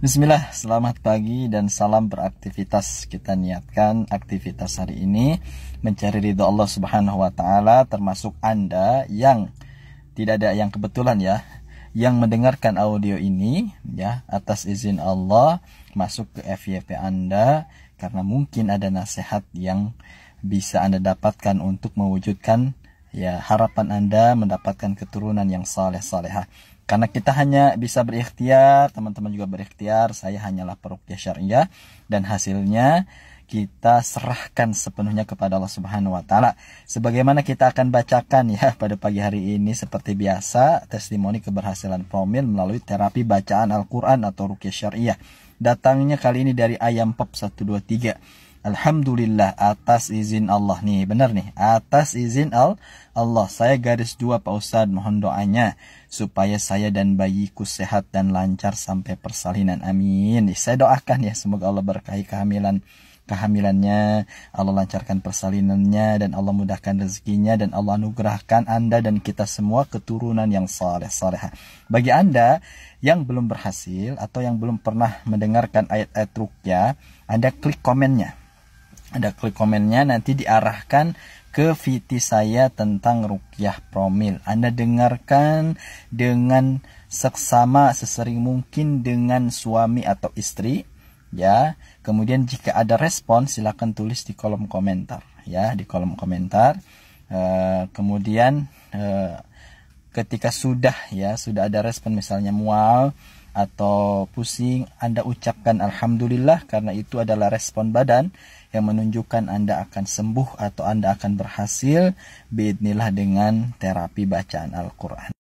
Bismillah, selamat pagi dan salam beraktivitas. Kita niatkan aktivitas hari ini mencari ridho Allah Subhanahu wa taala termasuk Anda yang tidak ada yang kebetulan ya yang mendengarkan audio ini ya atas izin Allah masuk ke FYP Anda karena mungkin ada nasihat yang bisa Anda dapatkan untuk mewujudkan ya harapan Anda mendapatkan keturunan yang saleh-salehah. Karena kita hanya bisa berikhtiar, teman-teman juga berikhtiar, saya hanyalah perukia ya. syariah dan hasilnya kita serahkan sepenuhnya kepada Allah Subhanahu wa taala. Sebagaimana kita akan bacakan ya pada pagi hari ini seperti biasa testimoni keberhasilan promil melalui terapi bacaan Al-Qur'an atau rukyah syariah. Datangnya kali ini dari Ayam Pop 123. Alhamdulillah atas izin Allah nih benar nih atas izin al Allah saya garis dua Pak Ustadz mohon doanya supaya saya dan bayiku sehat dan lancar sampai persalinan amin saya doakan ya semoga Allah berkahi kehamilan kehamilannya Allah lancarkan persalinannya dan Allah mudahkan rezekinya dan Allah anugerahkan Anda dan kita semua keturunan yang saleh saleha bagi Anda yang belum berhasil atau yang belum pernah mendengarkan ayat-ayat rukyah Anda klik komennya ada klik komennya nanti diarahkan ke VT saya tentang rukyah promil. Anda dengarkan dengan seksama sesering mungkin dengan suami atau istri ya. Kemudian jika ada respon silahkan tulis di kolom komentar ya, di kolom komentar. e, kemudian e, ketika sudah ya, sudah ada respon misalnya mual atau pusing, Anda ucapkan alhamdulillah karena itu adalah respon badan yang menunjukkan Anda akan sembuh atau Anda akan berhasil Bidnilah dengan terapi bacaan Al-Qur'an.